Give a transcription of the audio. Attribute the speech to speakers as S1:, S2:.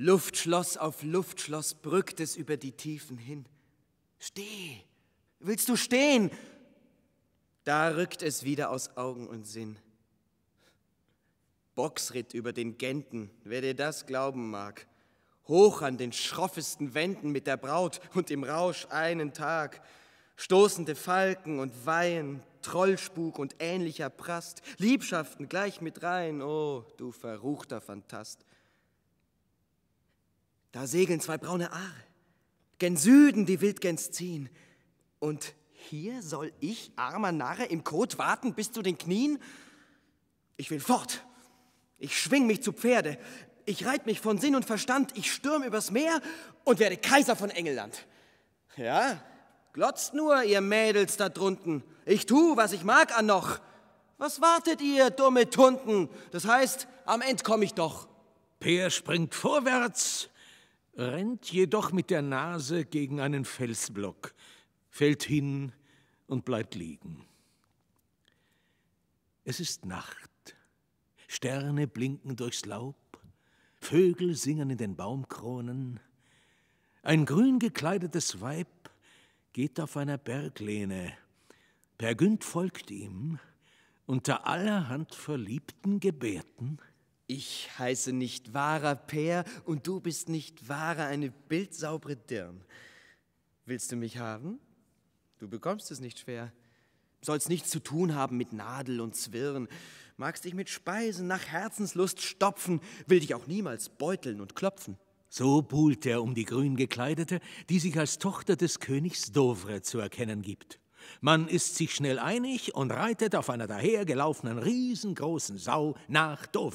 S1: Luftschloss auf Luftschloss brückt es über die Tiefen hin. Steh! Willst du stehen? Da rückt es wieder aus Augen und Sinn. Boxritt über den Genten, wer dir das glauben mag. Hoch an den schroffesten Wänden mit der Braut und im Rausch einen Tag. Stoßende Falken und Weihen, Trollspuk und ähnlicher Prast, Liebschaften gleich mit rein, oh, du verruchter Fantast. Da segeln zwei braune Aare. Gen Süden die Wildgänse ziehen. Und hier soll ich, armer Narre, im Kot warten bis zu den Knien? Ich will fort. Ich schwing mich zu Pferde. Ich reit mich von Sinn und Verstand. Ich stürm übers Meer und werde Kaiser von Engelland. Ja, glotzt nur, ihr Mädels da drunten. Ich tu, was ich mag an noch. Was wartet ihr, dumme Tunden? Das heißt,
S2: am End komm ich doch. Peer springt vorwärts, rennt jedoch mit der Nase gegen einen Felsblock, fällt hin und bleibt liegen. Es ist Nacht, Sterne blinken durchs Laub, Vögel singen in den Baumkronen, ein grün gekleidetes Weib geht auf einer Berglehne, Pergünd folgt ihm, unter allerhand verliebten Gebärden, ich heiße nicht wahrer
S1: Peer und du bist nicht wahrer eine bildsaubere Dirn. Willst du mich haben? Du bekommst es nicht schwer. Sollst nichts zu tun haben mit Nadel und Zwirn. Magst dich mit Speisen nach Herzenslust stopfen, will dich auch niemals
S2: beuteln und klopfen. So buhlt er um die grün gekleidete, die sich als Tochter des Königs Dovre zu erkennen gibt. Man ist sich schnell einig und reitet auf einer dahergelaufenen riesengroßen Sau nach Dovre.